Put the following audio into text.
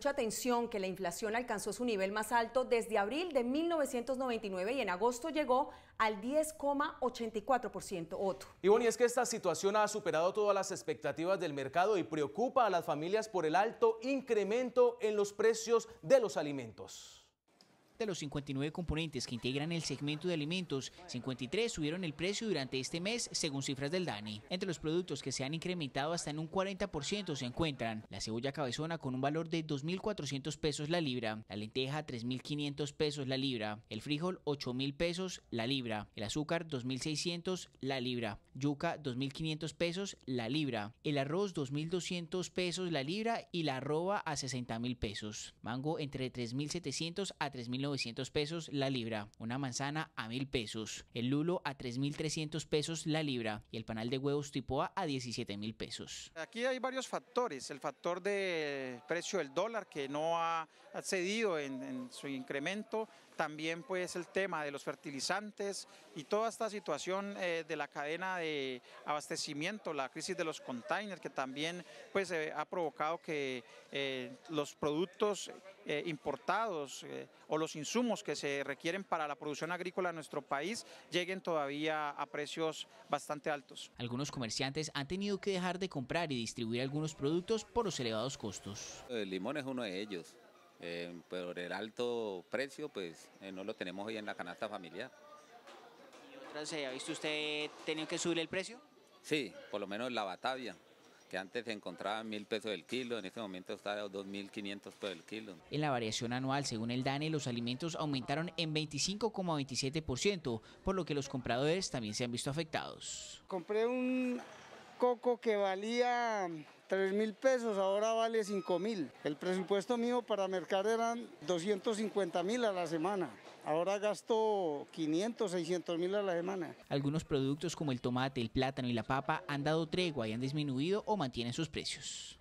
Mucha atención que la inflación alcanzó su nivel más alto desde abril de 1999 y en agosto llegó al 10,84%. Y bueno, es que esta situación ha superado todas las expectativas del mercado y preocupa a las familias por el alto incremento en los precios de los alimentos de los 59 componentes que integran el segmento de alimentos, 53 subieron el precio durante este mes, según cifras del DANI. Entre los productos que se han incrementado hasta en un 40% se encuentran la cebolla cabezona con un valor de 2.400 pesos la libra, la lenteja 3.500 pesos la libra, el frijol 8.000 pesos la libra, el azúcar 2.600 la libra, yuca 2.500 pesos la libra, el arroz 2.200 pesos la libra y la arroba a mil pesos, mango entre 3.700 a 3.900 pesos la libra, una manzana a 1.000 pesos, el lulo a 3.300 pesos la libra y el panal de huevos tipo A a 17.000 pesos. Aquí hay varios factores, el factor de precio del dólar que no ha cedido en, su incremento, también pues el tema de los fertilizantes y toda esta situación eh, de la cadena de abastecimiento, la crisis de los containers, que también pues, eh, ha provocado que eh, los productos eh, importados o los insumos que se requieren para la producción agrícola en nuestro país lleguen todavía a precios bastante altos. Algunos comerciantes han tenido que dejar de comprar y distribuir algunos productos por los elevados costos. El limón es uno de ellos. pero el alto precio, pues no lo tenemos hoy en la canasta familiar ha visto usted tenido que subir el precio? Sí, por lo menos la batavia que antes se encontraba mil pesos el kilo, en este momento está a 2.500 pesos el kilo. En la variación anual, según el DANE, los alimentos aumentaron en 25,27%, por lo que los compradores también se han visto afectados. Compré un coco que valía 3 mil pesos, ahora vale 5 mil. El presupuesto mío para mercar eran 250 mil a la semana. Ahora gasto 500, 600 mil a la semana. Algunos productos como el tomate, el plátano y la papa han dado tregua y han disminuido o mantienen sus precios.